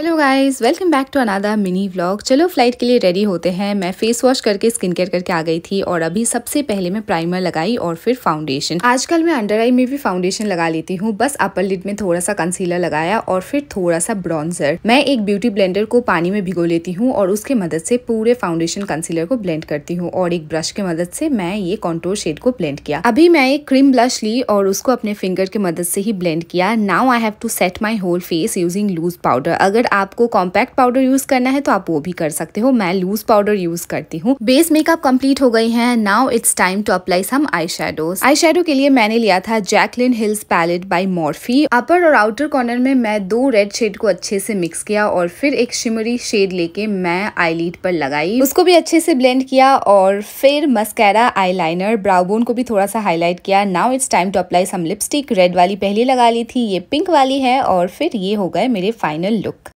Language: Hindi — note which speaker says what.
Speaker 1: hello guys welcome back to another mini vlog चलो फ्लाइट के लिए रेडी होते हैं मैं फेस वॉश करके स्किन केयर करके आ गई थी और अभी सबसे पहले मैं प्राइमर लगाई और फिर फाउंडेशन आजकल मैं अंडर आई में भी फाउंडेशन लगा लेती हूँ बस अपर लिड में थोड़ा सा कंसीलर लगाया और फिर थोड़ा सा ब्रॉन्जर मैं एक ब्यूटी ब्लेंडर को पानी में भिगो लेती हूँ और उसके मदद से पूरे फाउंडेशन कंसीलर को ब्लेंड करती हूँ और एक ब्रश के मदद से मैं ये कॉन्टोर शेड को ब्लेंड किया अभी मैं एक क्रीम ब्लश ली और उसको अपने फिंगर की मदद से ही ब्लेंड किया now I have to set my whole face using loose powder अगर आपको कॉम्पैक्ट पाउडर यूज करना है तो आप वो भी कर सकते हो मैं लूज पाउडर यूज करती हूँ बेस मेकअप कम्प्लीट हो गई है now it's time to apply some eye shadows eye shadow के लिए मैंने लिया था Jaclyn Hills palette by Morphe upper और आउटर कॉर्नर में मैं दो रेड शेड को अच्छे से मिक्स किया और फिर एक शिमरी शेड लेके मैं आई पर लगाई उसको भी अच्छे से ब्लेंड किया और फिर मस्कैरा आईलाइनर ब्राउबोन को भी थोड़ा सा हाईलाइट किया now it's time to apply some lipstick red वाली पहले लगा ली थी ये पिंक वाली है और फिर ये हो गए मेरे फाइनल लुक